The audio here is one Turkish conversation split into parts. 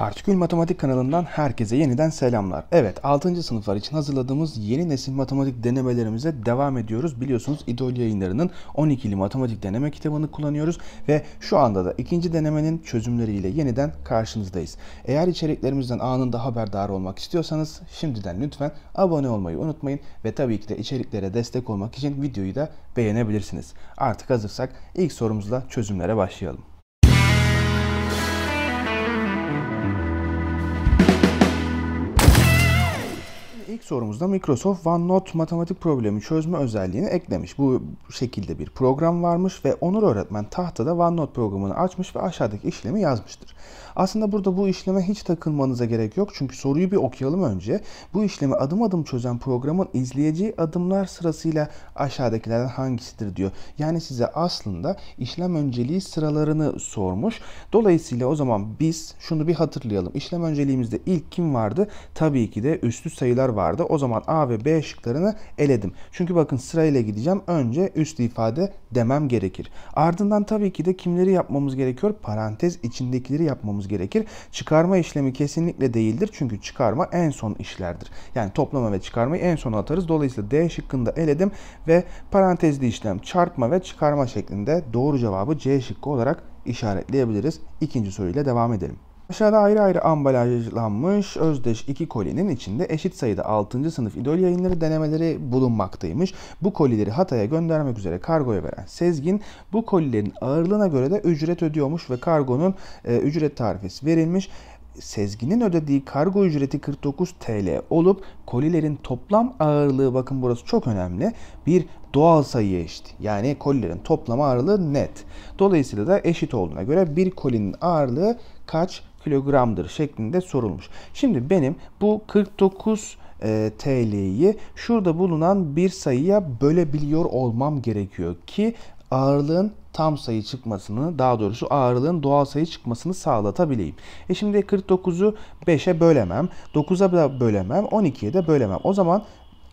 Partikül Matematik kanalından herkese yeniden selamlar. Evet 6. sınıflar için hazırladığımız yeni nesil matematik denemelerimize devam ediyoruz. Biliyorsunuz İdol yayınlarının 12'li matematik deneme kitabını kullanıyoruz ve şu anda da ikinci denemenin çözümleriyle yeniden karşınızdayız. Eğer içeriklerimizden anında haberdar olmak istiyorsanız şimdiden lütfen abone olmayı unutmayın ve tabii ki de içeriklere destek olmak için videoyu da beğenebilirsiniz. Artık hazırsak ilk sorumuzla çözümlere başlayalım. ilk sorumuzda Microsoft OneNote matematik problemi çözme özelliğini eklemiş. Bu şekilde bir program varmış ve Onur öğretmen tahtada OneNote programını açmış ve aşağıdaki işlemi yazmıştır. Aslında burada bu işleme hiç takılmanıza gerek yok çünkü soruyu bir okuyalım önce. Bu işlemi adım adım çözen programın izleyeceği adımlar sırasıyla aşağıdakilerden hangisidir diyor. Yani size aslında işlem önceliği sıralarını sormuş. Dolayısıyla o zaman biz şunu bir hatırlayalım. İşlem önceliğimizde ilk kim vardı? Tabii ki de üstü sayılar vardı vardı. O zaman A ve B şıklarını eledim. Çünkü bakın sırayla gideceğim. Önce üst ifade demem gerekir. Ardından tabii ki de kimleri yapmamız gerekiyor? Parantez içindekileri yapmamız gerekir. Çıkarma işlemi kesinlikle değildir. Çünkü çıkarma en son işlerdir. Yani toplama ve çıkarmayı en son atarız. Dolayısıyla D şıkkında eledim ve parantezli işlem çarpma ve çıkarma şeklinde doğru cevabı C şıkkı olarak işaretleyebiliriz. İkinci soruyla devam edelim. Aşağıda ayrı ayrı ambalajlanmış özdeş iki kolinin içinde eşit sayıda 6. sınıf idol yayınları denemeleri bulunmaktaymış. Bu kolileri Hatay'a göndermek üzere kargoya veren Sezgin bu kolilerin ağırlığına göre de ücret ödüyormuş ve kargonun e, ücret tarifesi verilmiş. Sezgin'in ödediği kargo ücreti 49 TL olup kolilerin toplam ağırlığı bakın burası çok önemli. Bir doğal sayıya eşit. Yani kolilerin toplam ağırlığı net. Dolayısıyla da eşit olduğuna göre bir kolinin ağırlığı kaç? kilogramdır şeklinde sorulmuş. Şimdi benim bu 49 e, TL'yi şurada bulunan bir sayıya bölebiliyor olmam gerekiyor ki ağırlığın tam sayı çıkmasını daha doğrusu ağırlığın doğal sayı çıkmasını sağlatabileyim. E şimdi 49'u 5'e bölemem. 9'a da bölemem. 12'ye de bölemem. O zaman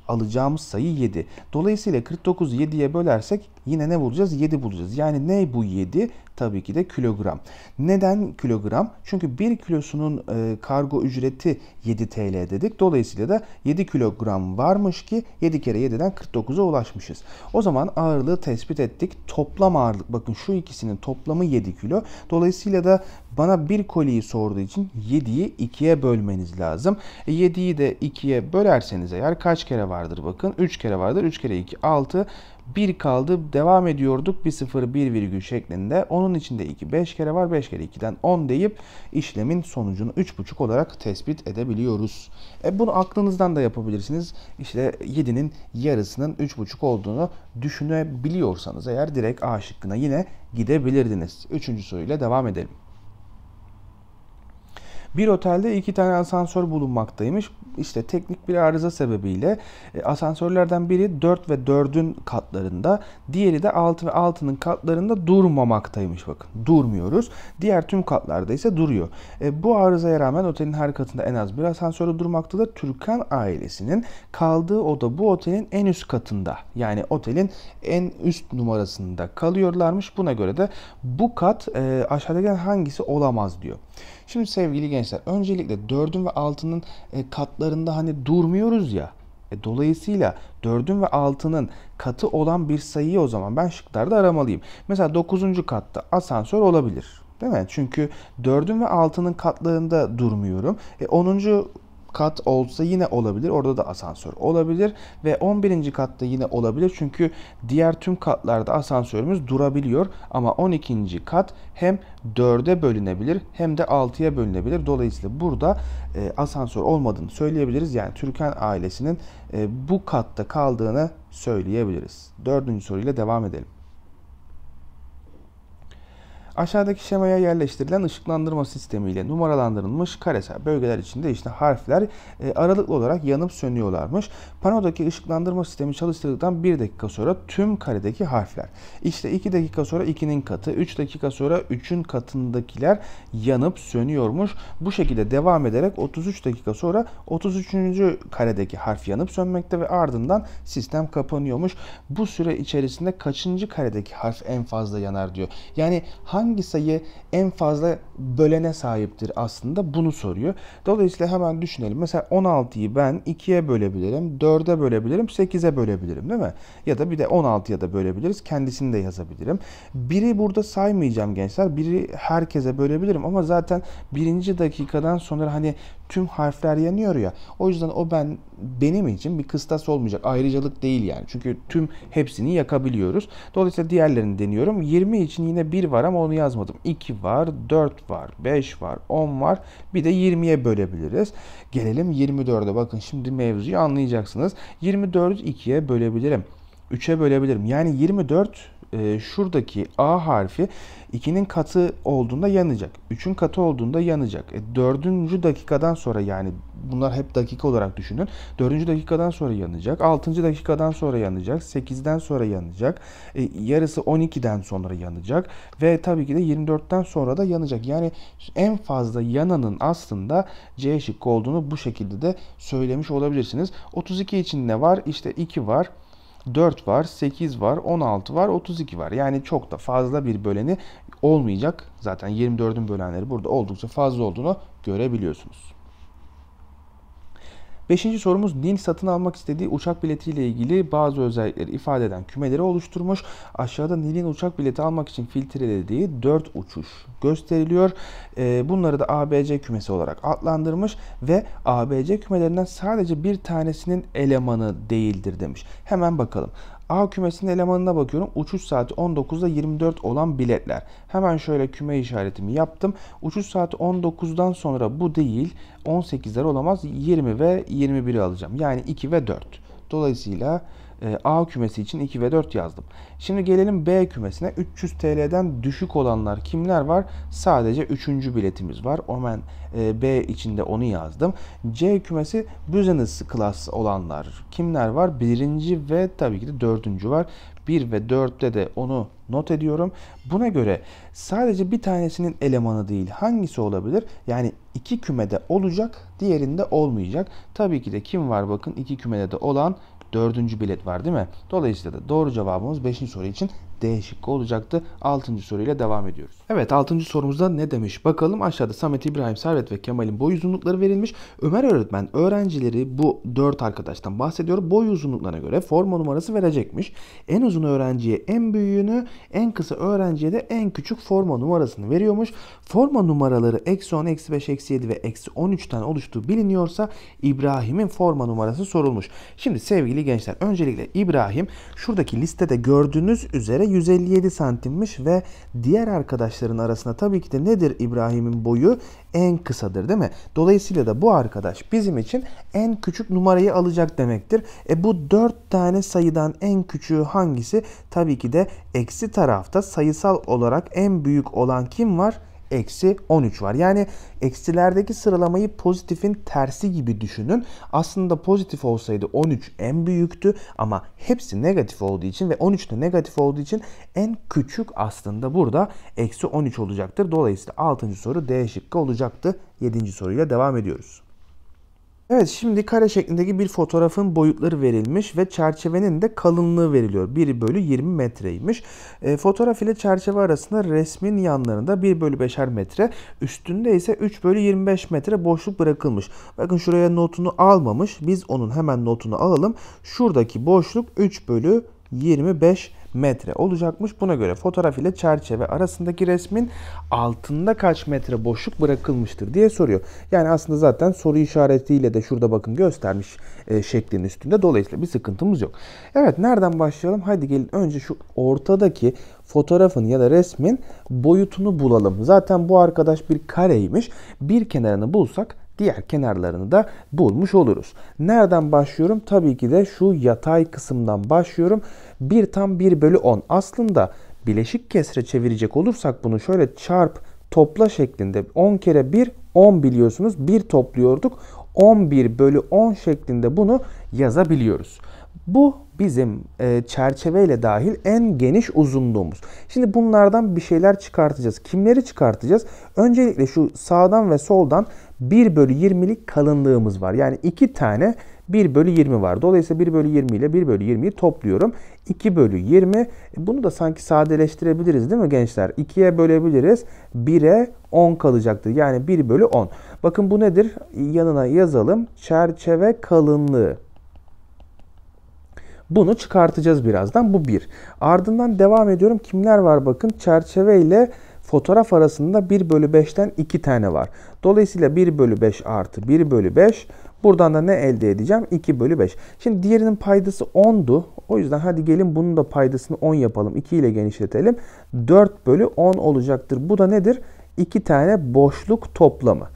alacağımız sayı 7. Dolayısıyla 49'u 7'ye bölersek yine ne bulacağız? 7 bulacağız. Yani ne bu 7? Tabii ki de kilogram. Neden kilogram? Çünkü 1 kilosunun e, kargo ücreti 7 TL dedik. Dolayısıyla da 7 kilogram varmış ki 7 kere 7'den 49'a ulaşmışız. O zaman ağırlığı tespit ettik. Toplam ağırlık bakın şu ikisinin toplamı 7 kilo. Dolayısıyla da bana bir koliyi sorduğu için 7'yi 2'ye bölmeniz lazım. E 7'yi de 2'ye bölerseniz eğer kaç kere vardır bakın? 3 kere vardır. 3 kere 2 6 1 kaldı. Devam ediyorduk. 1 0 1 virgül şeklinde. Onun içinde 2 5 kere var. 5 kere 2'den 10 deyip işlemin sonucunu 3,5 olarak tespit edebiliyoruz. E bunu aklınızdan da yapabilirsiniz. İşte 7'nin yarısının 3,5 olduğunu düşünebiliyorsanız eğer direkt A şıkkına yine gidebilirdiniz. Üçüncü soruyla devam edelim. Bir otelde iki tane asansör bulunmaktaymış. İşte teknik bir arıza sebebiyle e, asansörlerden biri 4 ve 4'ün katlarında, diğeri de 6 ve 6'nın katlarında durmamaktaymış bakın. Durmuyoruz. Diğer tüm katlarda ise duruyor. E, bu arızaya rağmen otelin her katında en az bir asansörü durmaktadır. Türkan ailesinin kaldığı oda bu otelin en üst katında. Yani otelin en üst numarasında kalıyorlarmış. Buna göre de bu kat e, aşağıdakilerden hangisi olamaz diyor. Şimdi sevgili gençler öncelikle 4'ün ve 6'nın e, katlarında hani durmuyoruz ya. E, dolayısıyla 4'ün ve 6'nın katı olan bir sayıyı o zaman ben şıklarda aramalıyım. Mesela 9. katta asansör olabilir. Değil mi? Çünkü 4'ün ve 6'nın katlarında durmuyorum. E, 10 kat olsa yine olabilir. Orada da asansör olabilir ve 11. katta yine olabilir. Çünkü diğer tüm katlarda asansörümüz durabiliyor ama 12. kat hem 4'e bölünebilir hem de 6'ya bölünebilir. Dolayısıyla burada e, asansör olmadığını söyleyebiliriz. Yani Türkan ailesinin e, bu katta kaldığını söyleyebiliriz. Dördüncü soruyla devam edelim. Aşağıdaki şemaya yerleştirilen ışıklandırma sistemiyle numaralandırılmış karesel bölgeler içinde işte harfler e, aralıklı olarak yanıp sönüyorlarmış. Panodaki ışıklandırma sistemi çalıştırıldıktan 1 dakika sonra tüm karedeki harfler. İşte 2 dakika sonra 2'nin katı, 3 dakika sonra 3'ün katındakiler yanıp sönüyormuş. Bu şekilde devam ederek 33 dakika sonra 33. karedeki harf yanıp sönmekte ve ardından sistem kapanıyormuş. Bu süre içerisinde kaçıncı karedeki harf en fazla yanar diyor. Yani hangi hangi sayı en fazla bölene sahiptir aslında bunu soruyor. Dolayısıyla hemen düşünelim. Mesela 16'yı ben 2'ye bölebilirim, 4'e bölebilirim, 8'e bölebilirim değil mi? Ya da bir de 16'ya da bölebiliriz. Kendisini de yazabilirim. Biri burada saymayacağım gençler. Biri herkese bölebilirim ama zaten birinci dakikadan sonra hani tüm harfler yanıyor ya. O yüzden o ben benim için bir kıstas olmayacak. Ayrıcalık değil yani. Çünkü tüm hepsini yakabiliyoruz. Dolayısıyla diğerlerini deniyorum. 20 için yine 1 var ama onu yazmadım. 2 var, 4 var, 5 var, 10 var. Bir de 20'ye bölebiliriz. Gelelim 24'e. Bakın şimdi mevzuyu anlayacaksınız. 24'ü 2'ye bölebilirim. 3'e bölebilirim. Yani 24 e, şuradaki A harfi 2'nin katı olduğunda yanacak. 3'ün katı olduğunda yanacak. E, dakikadan sonra yani bunlar hep dakika olarak düşünün. 4. dakikadan sonra yanacak. 6. dakikadan sonra yanacak. 8'den sonra yanacak. E, yarısı 12'den sonra yanacak. Ve tabii ki de 24'ten sonra da yanacak. Yani en fazla yananın aslında C şıkkı olduğunu bu şekilde de söylemiş olabilirsiniz. 32 için ne var? İşte 2 var. 4 var, 8 var, 16 var, 32 var. Yani çok da fazla bir böleni olmayacak. Zaten 24'ün bölenleri burada oldukça fazla olduğunu görebiliyorsunuz. Beşinci sorumuz Nil satın almak istediği uçak biletiyle ilgili bazı özellikleri ifade eden kümeleri oluşturmuş. Aşağıda Nil'in uçak bileti almak için filtrelediği 4 uçuş gösteriliyor. Ee, bunları da ABC kümesi olarak adlandırmış ve ABC kümelerinden sadece bir tanesinin elemanı değildir demiş. Hemen bakalım. A kümesinin elemanına bakıyorum. Uçuş saati 19'da 24 olan biletler. Hemen şöyle küme işaretimi yaptım. Uçuş saati 19'dan sonra bu değil. 18'ler olamaz. 20 ve 21'i alacağım. Yani 2 ve 4. Dolayısıyla e, A kümesi için 2 ve 4 yazdım. Şimdi gelelim B kümesine. 300 TL'den düşük olanlar kimler var? Sadece 3. biletimiz var. Omen e, B içinde onu yazdım. C kümesi business class olanlar kimler var? 1. ve tabii ki de 4. var. 1 ve 4'te de onu not ediyorum. Buna göre sadece bir tanesinin elemanı değil hangisi olabilir? Yani iki kümede olacak diğerinde olmayacak. Tabii ki de kim var bakın iki kümede de olan dördüncü bilet var değil mi? Dolayısıyla da doğru cevabımız beşinci soru için D olacaktı. 6. soruyla devam ediyoruz. Evet 6. sorumuzda ne demiş? Bakalım aşağıda Samet İbrahim Servet ve Kemal'in boy uzunlukları verilmiş. Ömer öğretmen öğrencileri bu 4 arkadaştan bahsediyor. Boy uzunluklarına göre forma numarası verecekmiş. En uzun öğrenciye en büyüğünü, en kısa öğrenciye de en küçük forma numarasını veriyormuş. Forma numaraları eksi 10, eksi 5, eksi 7 ve eksi 13'ten oluştuğu biliniyorsa İbrahim'in forma numarası sorulmuş. Şimdi sevgili gençler öncelikle İbrahim şuradaki listede gördüğünüz üzere 157 santimmiş ve diğer arkadaşların arasında tabii ki de nedir İbrahim'in boyu? En kısadır değil mi? Dolayısıyla da bu arkadaş bizim için en küçük numarayı alacak demektir. E bu 4 tane sayıdan en küçüğü hangisi? Tabii ki de eksi tarafta sayısal olarak en büyük olan kim var? eksi 13 var. Yani eksilerdeki sıralamayı pozitifin tersi gibi düşünün. Aslında pozitif olsaydı 13 en büyüktü ama hepsi negatif olduğu için ve 13 de negatif olduğu için en küçük aslında burada eksi 13 olacaktır. Dolayısıyla 6. soru D şıkkı olacaktı. 7. soruyla devam ediyoruz. Evet şimdi kare şeklindeki bir fotoğrafın boyutları verilmiş ve çerçevenin de kalınlığı veriliyor. 1 bölü 20 metreymiş. E, fotoğraf ile çerçeve arasında resmin yanlarında 1 bölü 5'er metre üstünde ise 3 bölü 25 metre boşluk bırakılmış. Bakın şuraya notunu almamış. Biz onun hemen notunu alalım. Şuradaki boşluk 3 bölü 25 metre olacakmış. Buna göre fotoğraf ile çerçeve arasındaki resmin altında kaç metre boşluk bırakılmıştır diye soruyor. Yani aslında zaten soru işaretiyle de şurada bakın göstermiş e, şeklin üstünde. Dolayısıyla bir sıkıntımız yok. Evet nereden başlayalım? Hadi gelin önce şu ortadaki fotoğrafın ya da resmin boyutunu bulalım. Zaten bu arkadaş bir kareymiş. Bir kenarını bulsak diğer kenarlarını da bulmuş oluruz. Nereden başlıyorum? Tabii ki de şu yatay kısımdan başlıyorum. 1 tam 1 bölü 10. Aslında bileşik kesre çevirecek olursak bunu şöyle çarp topla şeklinde 10 kere 1 10 biliyorsunuz 1 topluyorduk. 11 bölü 10 şeklinde bunu yazabiliyoruz. Bu bizim e, çerçeveyle dahil en geniş uzunluğumuz. Şimdi bunlardan bir şeyler çıkartacağız. Kimleri çıkartacağız? Öncelikle şu sağdan ve soldan 1 bölü 20'lik kalınlığımız var. Yani 2 tane 1 bölü 20 var. Dolayısıyla 1 bölü 20 ile 1 bölü 20'yi topluyorum. 2 bölü 20. E, bunu da sanki sadeleştirebiliriz değil mi gençler? 2'ye bölebiliriz. 1'e 10 kalacaktır. Yani 1 bölü 10. Bakın bu nedir? Yanına yazalım. Çerçeve kalınlığı. Bunu çıkartacağız birazdan. Bu bir. Ardından devam ediyorum. Kimler var bakın. Çerçeve ile fotoğraf arasında 1 bölü 5'ten 2 tane var. Dolayısıyla 1 bölü 5 artı 1 bölü 5. Buradan da ne elde edeceğim? 2 bölü 5. Şimdi diğerinin paydası 10'du. O yüzden hadi gelin bunun da paydasını 10 yapalım. 2 ile genişletelim. 4 bölü 10 olacaktır. Bu da nedir? 2 tane boşluk toplamı.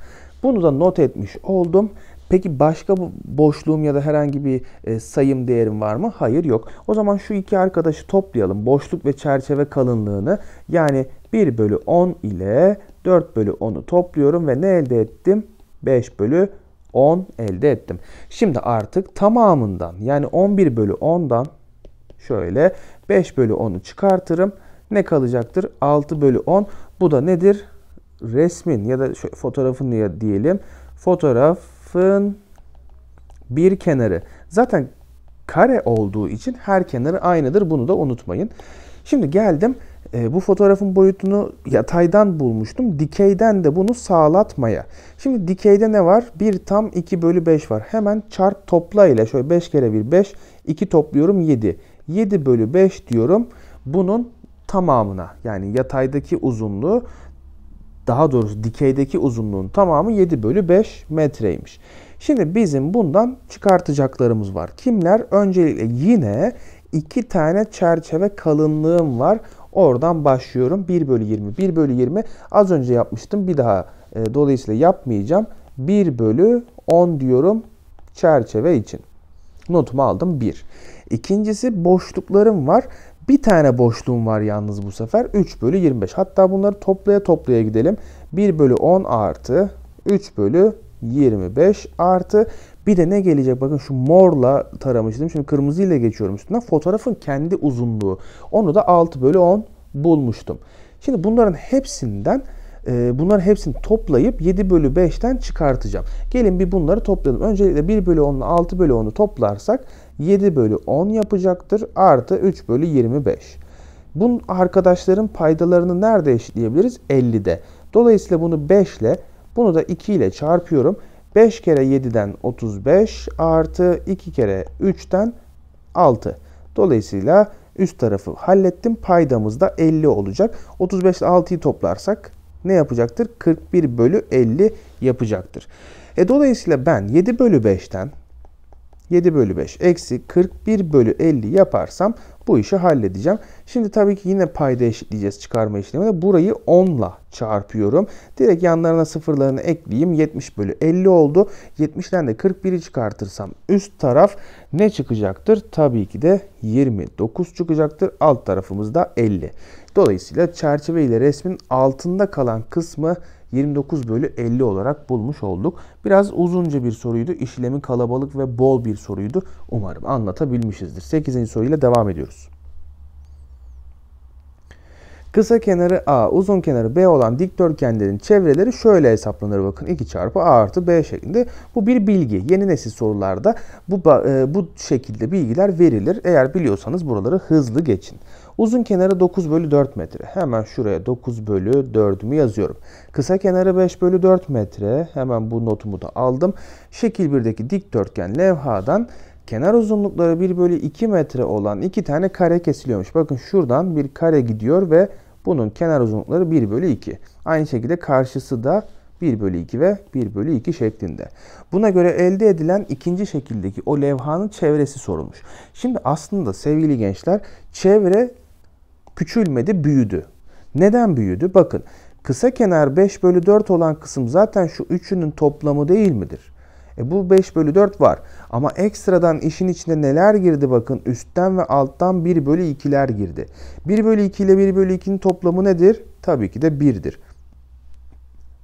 Bunu da not etmiş oldum. Peki başka boşluğum ya da herhangi bir e, sayım değerim var mı? Hayır yok. O zaman şu iki arkadaşı toplayalım. Boşluk ve çerçeve kalınlığını yani 1 bölü 10 ile 4 bölü 10'u topluyorum ve ne elde ettim? 5 bölü 10 elde ettim. Şimdi artık tamamından yani 11 bölü 10'dan şöyle 5 bölü 10'u çıkartırım. Ne kalacaktır? 6 bölü 10. Bu da nedir? Resmin ya da fotoğrafın diyelim. Fotoğraf grafın bir kenarı. Zaten kare olduğu için her kenarı aynıdır. Bunu da unutmayın. Şimdi geldim. E, bu fotoğrafın boyutunu yataydan bulmuştum. Dikeyden de bunu sağlatmaya. Şimdi dikeyde ne var? 1 tam 2 bölü 5 var. Hemen çarp topla ile şöyle 5 kere 1 5. 2 topluyorum 7. 7 bölü 5 diyorum. Bunun tamamına yani yataydaki uzunluğu daha doğrusu dikeydeki uzunluğun tamamı 7 bölü 5 metreymiş. Şimdi bizim bundan çıkartacaklarımız var. Kimler? Öncelikle yine iki tane çerçeve kalınlığım var. Oradan başlıyorum. 1 bölü 20. 1 bölü 20 az önce yapmıştım. Bir daha e, dolayısıyla yapmayacağım. 1 bölü 10 diyorum çerçeve için. Notumu aldım 1. İkincisi boşluklarım var. Bir tane boşluğum var yalnız bu sefer. 3 bölü 25. Hatta bunları toplaya toplaya gidelim. 1 bölü 10 artı 3 bölü 25 artı bir de ne gelecek bakın şu morla taramıştım. Şimdi kırmızıyla geçiyorum üstünden. Fotoğrafın kendi uzunluğu. Onu da 6 bölü 10 bulmuştum. Şimdi bunların hepsinden e, bunların hepsini toplayıp 7 bölü 5'ten çıkartacağım. Gelin bir bunları toplayalım. Öncelikle 1 bölü 10 ile 6 bölü 10'u toplarsak 7 bölü 10 yapacaktır. Artı 3 bölü 25. Bunun arkadaşların paydalarını nerede eşitleyebiliriz? 50'de. Dolayısıyla bunu 5 ile bunu da 2 ile çarpıyorum. 5 kere 7'den 35 artı 2 kere 3'ten 6. Dolayısıyla üst tarafı hallettim. Paydamız da 50 olacak. 35 ile 6'yı toplarsak ne yapacaktır? 41 bölü 50 yapacaktır. E dolayısıyla ben 7 bölü 5'ten 7 bölü 5 eksi 41 bölü 50 yaparsam bu işi halledeceğim. Şimdi tabii ki yine payda eşitleyeceğiz çıkarma işleminde. Burayı 10 ile çarpıyorum. Direkt yanlarına sıfırlarını ekleyeyim. 70 bölü 50 oldu. 70'ten de 41'i çıkartırsam üst taraf ne çıkacaktır? Tabii ki de 29 çıkacaktır. Alt tarafımız da 50. Dolayısıyla çerçeve ile resmin altında kalan kısmı 29 bölü 50 olarak bulmuş olduk. Biraz uzunca bir soruydu. İşlemi kalabalık ve bol bir soruydu. Umarım anlatabilmişizdir. 8. soruyla devam ediyoruz. Kısa kenarı A, uzun kenarı B olan dikdörtgenlerin çevreleri şöyle hesaplanır bakın. 2 çarpı A artı B şeklinde. Bu bir bilgi. Yeni nesil sorularda bu, e, bu şekilde bilgiler verilir. Eğer biliyorsanız buraları hızlı geçin. Uzun kenarı 9 bölü 4 metre. Hemen şuraya 9 bölü 4'ümü yazıyorum. Kısa kenarı 5 bölü 4 metre. Hemen bu notumu da aldım. Şekil 1'deki dikdörtgen levhadan kenar uzunlukları 1 bölü 2 metre olan iki tane kare kesiliyormuş. Bakın şuradan bir kare gidiyor ve bunun kenar uzunlukları 1 bölü 2. Aynı şekilde karşısı da 1 bölü 2 ve 1 bölü 2 şeklinde. Buna göre elde edilen ikinci şekildeki o levhanın çevresi sorulmuş. Şimdi aslında sevgili gençler çevre küçülmedi büyüdü. Neden büyüdü? Bakın kısa kenar 5 bölü 4 olan kısım zaten şu üçünün toplamı değil midir? E bu 5 bölü 4 var. Ama ekstradan işin içine neler girdi bakın. Üstten ve alttan 1 bölü 2'ler girdi. 1 bölü 2 ile 1 bölü 2'nin toplamı nedir? Tabii ki de 1'dir.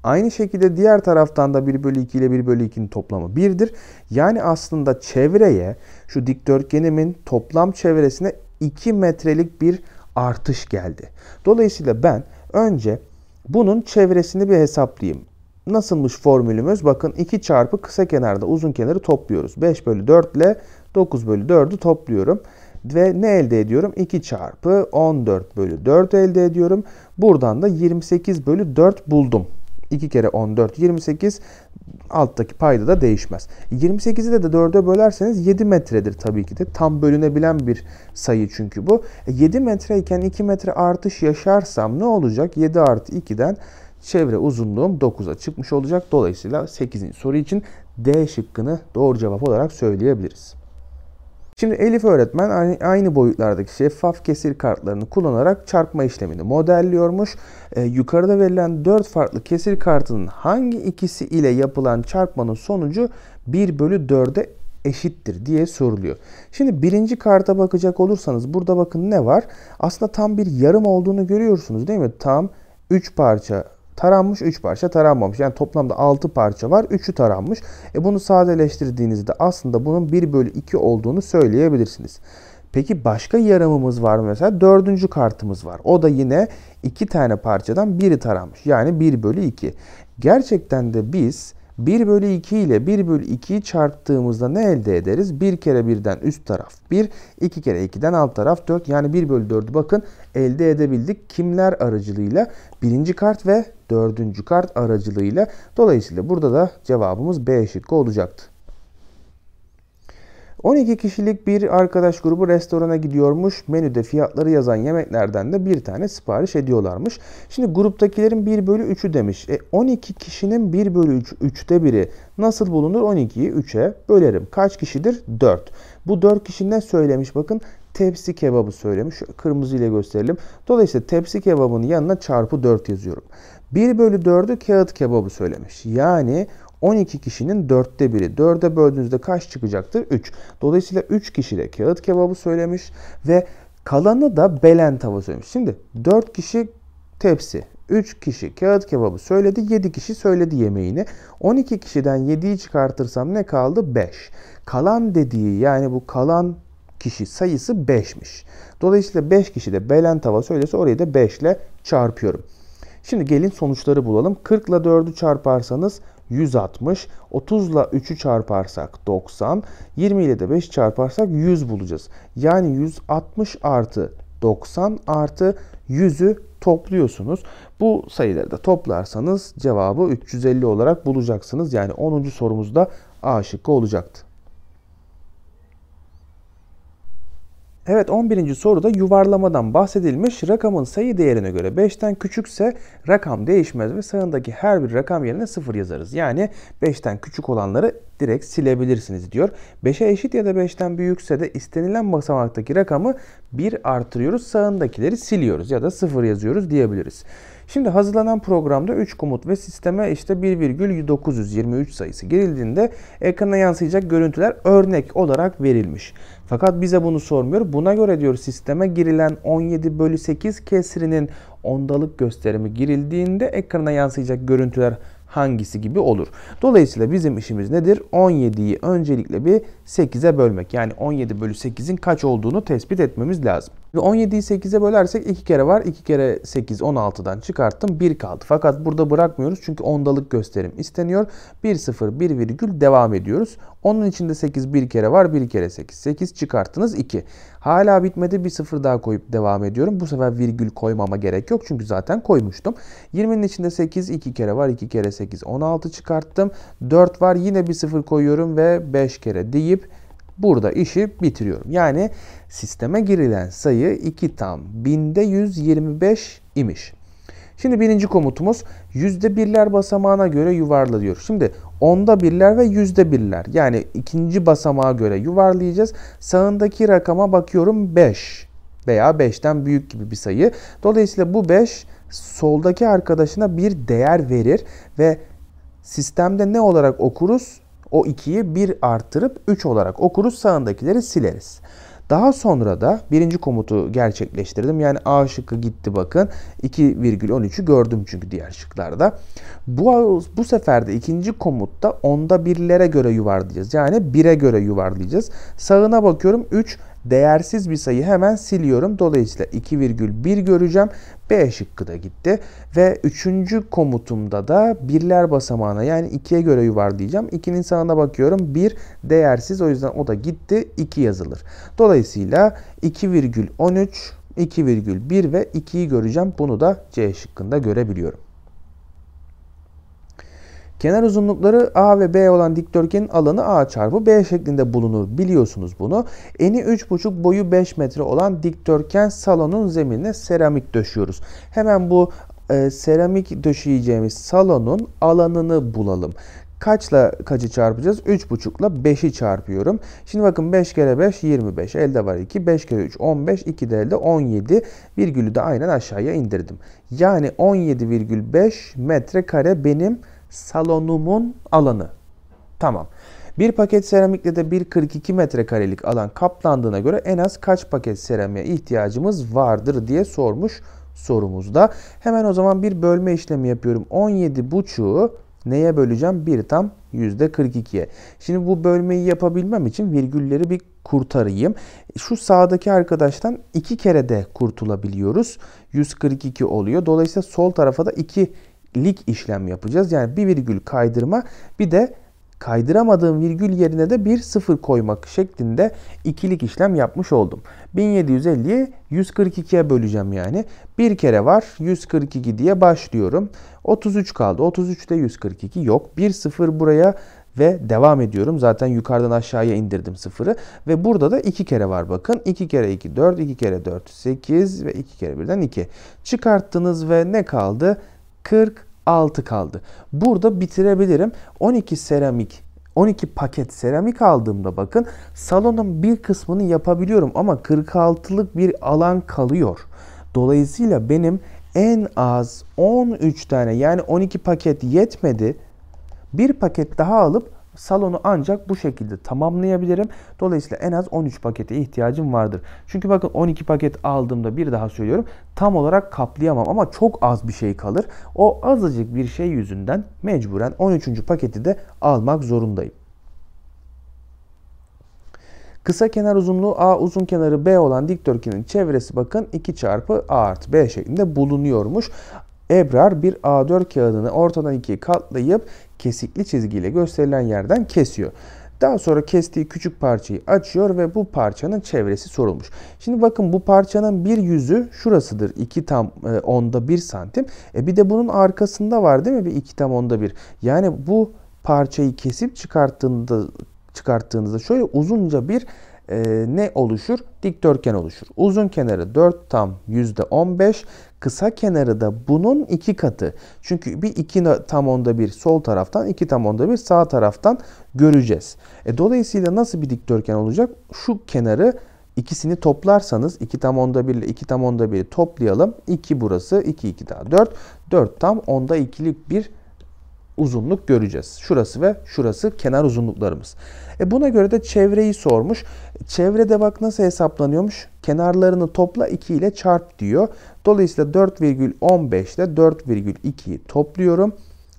Aynı şekilde diğer taraftan da 1 bölü 2 ile 1 bölü 2'nin toplamı 1'dir. Yani aslında çevreye şu dikdörtgenimin toplam çevresine 2 metrelik bir artış geldi. Dolayısıyla ben önce bunun çevresini bir hesaplayayım. Nasılmış formülümüz? Bakın 2 çarpı kısa kenarda uzun kenarı topluyoruz. 5 bölü 4 ile 9 bölü 4'ü topluyorum. Ve ne elde ediyorum? 2 çarpı 14 bölü 4 elde ediyorum. Buradan da 28 bölü 4 buldum. 2 kere 14 28 alttaki payda da değişmez. 28'i de, de 4'e bölerseniz 7 metredir tabii ki de. Tam bölünebilen bir sayı çünkü bu. E 7 metreyken 2 metre artış yaşarsam ne olacak? 7 artı 2'den Çevre uzunluğum 9'a çıkmış olacak. Dolayısıyla 8. soru için D şıkkını doğru cevap olarak söyleyebiliriz. Şimdi Elif öğretmen aynı boyutlardaki şeffaf kesir kartlarını kullanarak çarpma işlemini modelliyormuş. Ee, yukarıda verilen 4 farklı kesir kartının hangi ikisi ile yapılan çarpmanın sonucu 1 bölü 4'e eşittir diye soruluyor. Şimdi birinci karta bakacak olursanız burada bakın ne var? Aslında tam bir yarım olduğunu görüyorsunuz değil mi? Tam 3 parça Taranmış 3 parça taranmamış. Yani toplamda 6 parça var. 3'ü taranmış. E bunu sadeleştirdiğinizde aslında bunun 1 bölü 2 olduğunu söyleyebilirsiniz. Peki başka yaramımız var mı? Mesela dördüncü kartımız var. O da yine iki tane parçadan biri taranmış. Yani 1 bölü 2. Gerçekten de biz 1 bölü 2 ile 1 bölü 2'yi çarptığımızda ne elde ederiz? 1 kere 1'den üst taraf 1, 2 kere 2'den alt taraf 4. Yani 1 bölü 4'ü bakın elde edebildik. Kimler aracılığıyla? Birinci kart ve dördüncü kart aracılığıyla. Dolayısıyla burada da cevabımız B şıkkı olacaktı. 12 kişilik bir arkadaş grubu restorana gidiyormuş. Menüde fiyatları yazan yemeklerden de bir tane sipariş ediyorlarmış. Şimdi gruptakilerin 1 bölü 3'ü demiş. E 12 kişinin 1 bölü 3, 3'te biri nasıl bulunur? 12'yi 3'e bölerim. Kaç kişidir? 4. Bu 4 kişi söylemiş? Bakın tepsi kebabı söylemiş. Şöyle kırmızı ile gösterelim. Dolayısıyla tepsi kebabının yanına çarpı 4 yazıyorum. 1 bölü 4'ü kağıt kebabı söylemiş. Yani 12 kişinin dörtte biri. 4'e böldüğünüzde kaç çıkacaktır? 3. Dolayısıyla 3 kişi de kağıt kebabı söylemiş ve kalanı da belen tava söylemiş. Şimdi 4 kişi tepsi, 3 kişi kağıt kebabı söyledi, 7 kişi söyledi yemeğini. 12 kişiden 7'yi çıkartırsam ne kaldı? 5. Kalan dediği yani bu kalan kişi sayısı 5'miş. Dolayısıyla 5 kişi de belen tava söylese orayı da 5 ile çarpıyorum. Şimdi gelin sonuçları bulalım. 40 ile 4'ü çarparsanız 160. 30 ile 3'ü çarparsak 90. 20 ile de 5 çarparsak 100 bulacağız. Yani 160 artı 90 artı 100'ü topluyorsunuz. Bu sayıları da toplarsanız cevabı 350 olarak bulacaksınız. Yani 10. sorumuzda A şıkkı olacaktı. Evet 11. soruda yuvarlamadan bahsedilmiş rakamın sayı değerine göre 5'ten küçükse rakam değişmez ve sağındaki her bir rakam yerine 0 yazarız. Yani 5'ten küçük olanları direkt silebilirsiniz diyor. 5'e eşit ya da 5'ten büyükse de istenilen basamaktaki rakamı 1 artırıyoruz sağındakileri siliyoruz ya da 0 yazıyoruz diyebiliriz. Şimdi hazırlanan programda 3 komut ve sisteme işte 1,923 sayısı girildiğinde ekrana yansıyacak görüntüler örnek olarak verilmiş. Fakat bize bunu sormuyor. Buna göre diyor sisteme girilen 17 bölü 8 kesrinin ondalık gösterimi girildiğinde ekrana yansıyacak görüntüler hangisi gibi olur. Dolayısıyla bizim işimiz nedir? 17'yi öncelikle bir 8'e bölmek. Yani 17 bölü 8'in kaç olduğunu tespit etmemiz lazım. Ve 17'yi 8'e bölersek 2 kere var. 2 kere 8 16'dan çıkarttım. 1 kaldı. Fakat burada bırakmıyoruz çünkü ondalık gösterim isteniyor. 1 0 1 virgül devam ediyoruz. Onun içinde 8 bir kere var. 1 kere 8. 8 çıkarttınız 2. Hala bitmedi. 1 0 daha koyup devam ediyorum. Bu sefer virgül koymama gerek yok. Çünkü zaten koymuştum. 20'nin içinde 8 2 kere var. 2 kere 8 16 çıkarttım. 4 var. Yine bir 0 koyuyorum ve 5 kere deyip Burada işi bitiriyorum. Yani sisteme girilen sayı 2 tam binde 125 imiş. Şimdi birinci komutumuz yüzde birler basamağına göre yuvarla diyor. Şimdi onda birler ve yüzde birler yani ikinci basamağa göre yuvarlayacağız. Sağındaki rakama bakıyorum 5 veya 5'ten büyük gibi bir sayı. Dolayısıyla bu 5 soldaki arkadaşına bir değer verir ve sistemde ne olarak okuruz? O 2'yi 1 artırıp 3 olarak okuruz sağındakileri sileriz. Daha sonra da birinci komutu gerçekleştirdim. Yani A şıkkı gitti bakın. 2,13'ü gördüm çünkü diğer şıklarda. Bu, bu sefer de ikinci komutta onda birlere göre yuvarlayacağız. Yani 1'e göre yuvarlayacağız. Sağına bakıyorum 3 değersiz bir sayı hemen siliyorum. Dolayısıyla 2,1 göreceğim. B şıkkı da gitti. Ve üçüncü komutumda da birler basamağına yani 2'ye göre yuvarlayacağım. 2'nin sağına bakıyorum. 1 değersiz o yüzden o da gitti. 2 yazılır. Dolayısıyla 2,13 2,1 ve 2'yi göreceğim. Bunu da C şıkkında görebiliyorum. Kenar uzunlukları A ve B olan dikdörtgenin alanı A çarpı B şeklinde bulunur. Biliyorsunuz bunu. Eni 3,5 boyu 5 metre olan dikdörtgen salonun zeminine seramik döşüyoruz. Hemen bu e, seramik döşeyeceğimiz salonun alanını bulalım. Kaçla kaçı çarpacağız? 3,5 ile 5'i çarpıyorum. Şimdi bakın 5 kere 5 25. Elde var 2. 5 kere 3 15. 2 de elde 17. Virgülü de aynen aşağıya indirdim. Yani 17,5 metrekare benim salonumun alanı. Tamam. Bir paket seramikle de 1.42 metrekarelik alan kaplandığına göre en az kaç paket seramiğe ihtiyacımız vardır diye sormuş sorumuzda. Hemen o zaman bir bölme işlemi yapıyorum. 17 buçuğu neye böleceğim? 1 tam %42'ye. Şimdi bu bölmeyi yapabilmem için virgülleri bir kurtarayım. Şu sağdaki arkadaştan iki kere de kurtulabiliyoruz. 142 oluyor. Dolayısıyla sol tarafa da 2 lik işlem yapacağız. Yani bir virgül kaydırma bir de kaydıramadığım virgül yerine de bir sıfır koymak şeklinde ikilik işlem yapmış oldum. 1750'yi 142'ye böleceğim yani. Bir kere var 142 diye başlıyorum. 33 kaldı. 33'te 142 yok. Bir sıfır buraya ve devam ediyorum. Zaten yukarıdan aşağıya indirdim sıfırı ve burada da 2 kere var bakın. 2 kere 2 4, 2 kere 4 8 ve 2 kere birden 2. Çıkarttınız ve ne kaldı? 46 kaldı. Burada bitirebilirim. 12 seramik 12 paket seramik aldığımda bakın salonun bir kısmını yapabiliyorum ama 46'lık bir alan kalıyor. Dolayısıyla benim en az 13 tane yani 12 paket yetmedi. Bir paket daha alıp salonu ancak bu şekilde tamamlayabilirim. Dolayısıyla en az 13 pakete ihtiyacım vardır. Çünkü bakın 12 paket aldığımda bir daha söylüyorum tam olarak kaplayamam ama çok az bir şey kalır. O azıcık bir şey yüzünden mecburen 13. paketi de almak zorundayım. Kısa kenar uzunluğu A uzun kenarı B olan dikdörtgenin çevresi bakın 2 çarpı A artı B şeklinde bulunuyormuş. Ebrar bir A4 kağıdını ortadan ikiye katlayıp kesikli çizgiyle gösterilen yerden kesiyor. Daha sonra kestiği küçük parçayı açıyor ve bu parçanın çevresi sorulmuş. Şimdi bakın bu parçanın bir yüzü şurasıdır. 2 tam e, onda 1 santim. E bir de bunun arkasında var değil mi? Bir 2 tam onda 1. Yani bu parçayı kesip çıkarttığında çıkarttığınızda şöyle uzunca bir e, ne oluşur? Dikdörtgen oluşur. Uzun kenarı 4 tam yüzde %15, Kısa kenarı da bunun iki katı. Çünkü bir iki tam onda bir sol taraftan iki tam onda bir sağ taraftan göreceğiz. E, dolayısıyla nasıl bir dikdörtgen olacak? Şu kenarı ikisini toplarsanız iki tam onda 1 ile 2 tam onda 1'i toplayalım. 2 burası 2 2 daha 4. 4 tam onda ikilik bir uzunluk göreceğiz. Şurası ve şurası kenar uzunluklarımız. E buna göre de çevreyi sormuş. Çevrede bak nasıl hesaplanıyormuş? Kenarlarını topla 2 ile çarp diyor. Dolayısıyla 4,15 ile 4,2'yi topluyorum.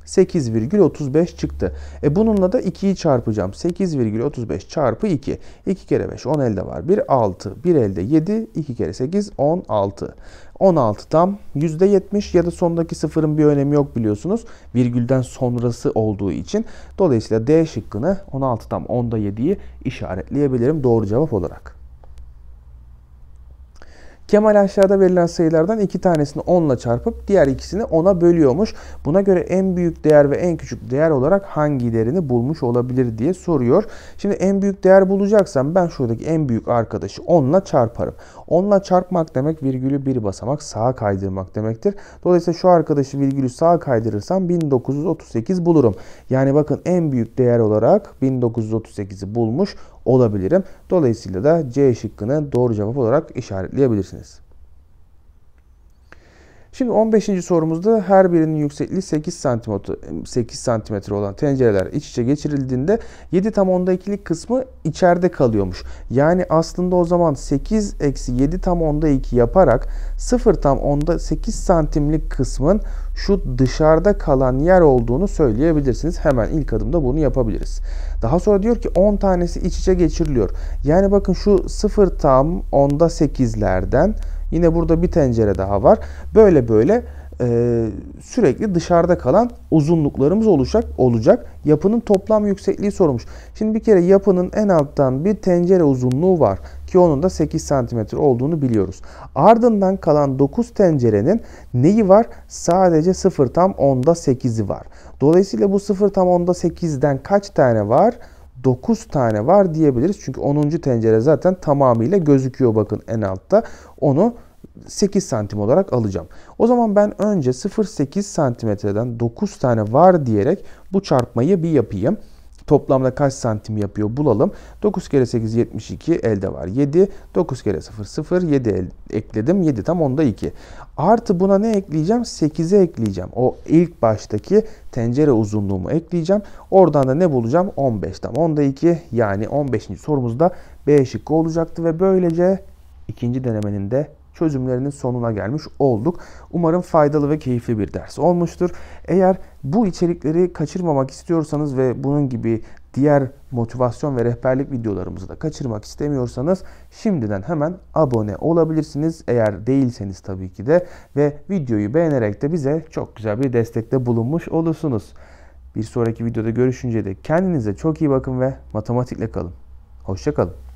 8,35 çıktı. E bununla da 2'yi çarpacağım. 8,35 çarpı 2. 2 kere 5 10 elde var. 1 6. 1 elde 7. 2 kere 8 16. 16 tam %70 ya da sondaki sıfırın bir önemi yok biliyorsunuz. Virgülden sonrası olduğu için. Dolayısıyla D şıkkını 16 tam 10'da 7'yi işaretleyebilirim doğru cevap olarak. Kemal aşağıda verilen sayılardan iki tanesini 10 ile çarpıp diğer ikisini 10'a bölüyormuş. Buna göre en büyük değer ve en küçük değer olarak hangilerini bulmuş olabilir diye soruyor. Şimdi en büyük değer bulacaksam ben şuradaki en büyük arkadaşı 10 ile çarparım. 10 ile çarpmak demek virgülü bir basamak sağa kaydırmak demektir. Dolayısıyla şu arkadaşı virgülü sağa kaydırırsam 1938 bulurum. Yani bakın en büyük değer olarak 1938'i bulmuş olabilirim. Dolayısıyla da C şıkkını doğru cevap olarak işaretleyebilirsiniz. Şimdi 15. sorumuzda her birinin yüksekliği 8 cm, 8 cm olan tencereler iç içe geçirildiğinde 7 tam onda ikilik kısmı içeride kalıyormuş. Yani aslında o zaman 8 eksi 7 tam onda 2 yaparak 0 tam onda 8 santimlik kısmın şu dışarıda kalan yer olduğunu söyleyebilirsiniz. Hemen ilk adımda bunu yapabiliriz. Daha sonra diyor ki 10 tanesi iç içe geçiriliyor. Yani bakın şu 0 tam onda 8'lerden Yine burada bir tencere daha var. Böyle böyle e, sürekli dışarıda kalan uzunluklarımız olacak, olacak. Yapının toplam yüksekliği sormuş. Şimdi bir kere yapının en alttan bir tencere uzunluğu var ki onun da 8 cm olduğunu biliyoruz. Ardından kalan 9 tencerenin neyi var? Sadece 0 tam 10'da 8'i var. Dolayısıyla bu 0 tam 10'da 8'den kaç tane var? 9 tane var diyebiliriz. Çünkü 10. tencere zaten tamamıyla gözüküyor bakın en altta. Onu 8 santim olarak alacağım. O zaman ben önce 0.8 santimetreden 9 tane var diyerek bu çarpmayı bir yapayım toplamda kaç santim yapıyor bulalım. 9 kere 8 72 elde var 7. 9 kere 0 0 7 ekledim. 7 tam onda 2. Artı buna ne ekleyeceğim? 8'e ekleyeceğim. O ilk baştaki tencere uzunluğumu ekleyeceğim. Oradan da ne bulacağım? 15 tam onda 2 yani 15. sorumuzda B şıkkı olacaktı ve böylece ikinci denemenin de çözümlerinin sonuna gelmiş olduk. Umarım faydalı ve keyifli bir ders olmuştur. Eğer bu içerikleri kaçırmamak istiyorsanız ve bunun gibi diğer motivasyon ve rehberlik videolarımızı da kaçırmak istemiyorsanız şimdiden hemen abone olabilirsiniz. Eğer değilseniz tabii ki de ve videoyu beğenerek de bize çok güzel bir destekte bulunmuş olursunuz. Bir sonraki videoda görüşünce de kendinize çok iyi bakın ve matematikle kalın. Hoşçakalın.